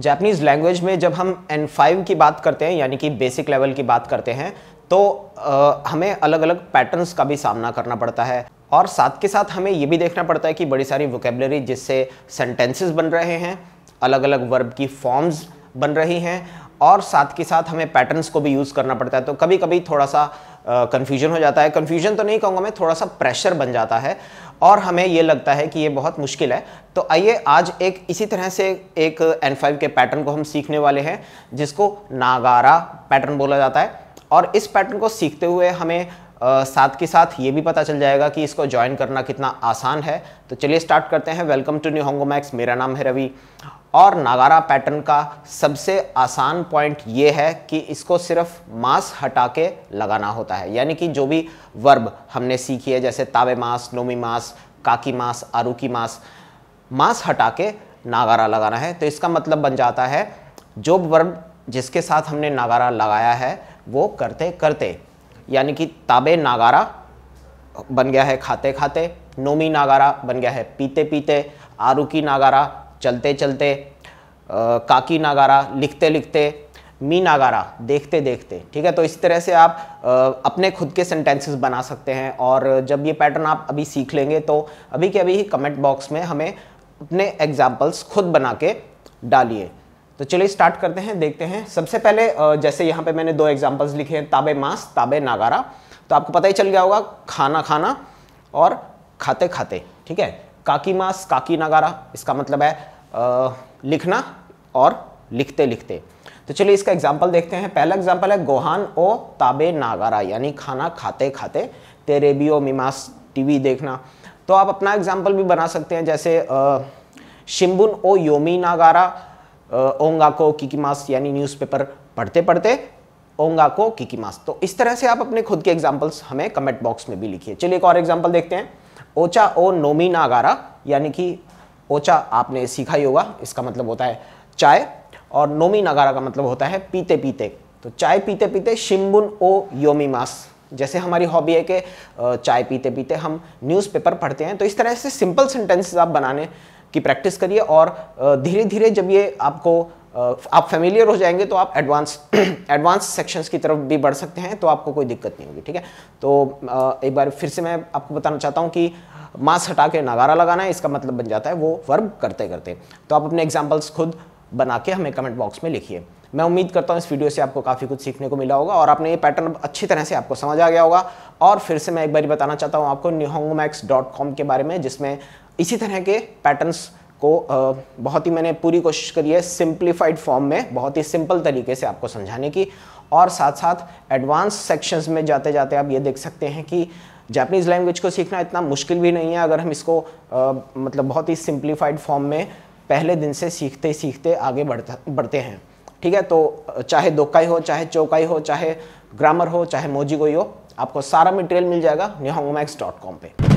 Japanese language में जब हम एन फाइव की बात करते हैं यानी कि बेसिक लेवल की बात करते हैं तो आ, हमें अलग अलग पैटर्न्स का भी सामना करना पड़ता है और साथ के साथ हमें ये भी देखना पड़ता है कि बड़ी सारी वोकेबलरी जिससे सेंटेंसेस बन रहे हैं अलग अलग वर्ब की फॉर्म्स बन रही हैं और साथ के साथ हमें पैटर्न्स को भी यूज़ करना पड़ता है तो कभी कभी थोड़ा सा कन्फ्यूजन हो जाता है कन्फ्यूजन तो नहीं कहूँगा मैं थोड़ा सा प्रेशर बन जाता है और हमें ये लगता है कि ये बहुत मुश्किल है तो आइए आज एक इसी तरह से एक एन फाइव के पैटर्न को हम सीखने वाले हैं जिसको नागारा पैटर्न बोला जाता है और इस पैटर्न को सीखते हुए हमें साथ के साथ ये भी पता चल जाएगा कि इसको ज्वाइन करना कितना आसान है तो चलिए स्टार्ट करते हैं वेलकम टू न्यू होंगो मैक्स मेरा नाम है रवि और नागारा पैटर्न का सबसे आसान पॉइंट ये है कि इसको सिर्फ मास हटा के लगाना होता है यानी कि जो भी वर्ब हमने सीखी है जैसे ताबे मास नोमी मास काकी मास की मास मास हटा के नागारा लगाना है तो इसका मतलब बन जाता है जो वर्ब जिसके साथ हमने नागारा लगाया है वो करते करते यानी कि ताबे नागारा बन गया है खाते खाते नोमी नागारा बन गया है पीते पीते आरुकी नागारा चलते चलते आ, काकी नागारा लिखते लिखते मी नागारा देखते देखते ठीक है तो इस तरह से आप आ, अपने खुद के सेंटेंसेस बना सकते हैं और जब ये पैटर्न आप अभी सीख लेंगे तो अभी के अभी ही कमेंट बॉक्स में हमें अपने एग्जाम्पल्स खुद बना के डालिए तो चलिए स्टार्ट करते हैं देखते हैं सबसे पहले जैसे यहाँ पे मैंने दो एग्जांपल्स लिखे हैं ताबे मास ताबे नागारा तो आपको पता ही चल गया होगा खाना खाना और खाते खाते ठीक है काकी मास काकी नागारा इसका मतलब है लिखना और लिखते लिखते तो चलिए इसका एग्जाम्पल देखते हैं पहला एग्जाम्पल है गोहान ओ ताबे नागारा यानी खाना खाते खाते तेरे बी ओ मिमास टीवी देखना तो आप अपना एग्जाम्पल भी बना सकते हैं जैसे आ, शिम्बुन ओ योमी नागारा ओंगा को किकीमास यानी न्यूज़पेपर पढ़ते पढ़ते ओंगा को किकीमास तो इस तरह से आप अपने खुद के एग्जाम्पल्स हमें कमेंट बॉक्स में भी लिखिए चलिए एक और एग्जाम्पल देखते हैं ओचा ओ नोमी नागारा यानी कि ओचा आपने सीखा ही होगा इसका मतलब होता है चाय और नोमी नागारा का मतलब होता है पीते पीते तो चाय पीते पीते शिम्बुन ओ योमी मास जैसे हमारी हॉबी है कि चाय पीते पीते हम न्यूज़पेपर पढ़ते हैं तो इस तरह से सिंपल सेंटेंसेस आप बनाने की प्रैक्टिस करिए और धीरे धीरे जब ये आपको आप फेमिलियर हो जाएंगे तो आप एडवांस एडवांस सेक्शंस की तरफ भी बढ़ सकते हैं तो आपको कोई दिक्कत नहीं होगी ठीक है तो एक बार फिर से मैं आपको बताना चाहता हूँ कि मास हटा के नगारा लगाना है इसका मतलब बन जाता है वो वर्ब करते करते तो आप अपने एग्जाम्पल्स खुद बना के हमें कमेंट बॉक्स में लिखिए मैं उम्मीद करता हूँ इस वीडियो से आपको काफ़ी कुछ सीखने को मिला होगा और आपने ये पैटर्न अच्छी तरह से आपको समझ आ गया होगा और फिर से मैं एक बार बताना चाहता हूँ आपको न्यूहोंगमैक्स के बारे में जिसमें इसी तरह के पैटर्न्स को बहुत ही मैंने पूरी कोशिश करी है सिंप्लीफाइड फॉर्म में बहुत ही सिंपल तरीके से आपको समझाने की और साथ साथ एडवांस सेक्शंस में जाते जाते आप ये देख सकते हैं कि जापनीज लैंग्वेज को सीखना इतना मुश्किल भी नहीं है अगर हम इसको आ, मतलब बहुत ही सिंप्लीफाइड फॉर्म में पहले दिन से सीखते सीखते आगे बढ़ता बढ़ते हैं ठीक है तो चाहे दोकाई हो चाहे चौकाई हो चाहे ग्रामर हो चाहे मोजी हो आपको सारा मटेरियल मिल जाएगा निहोंगमैक्स डॉट कॉम पर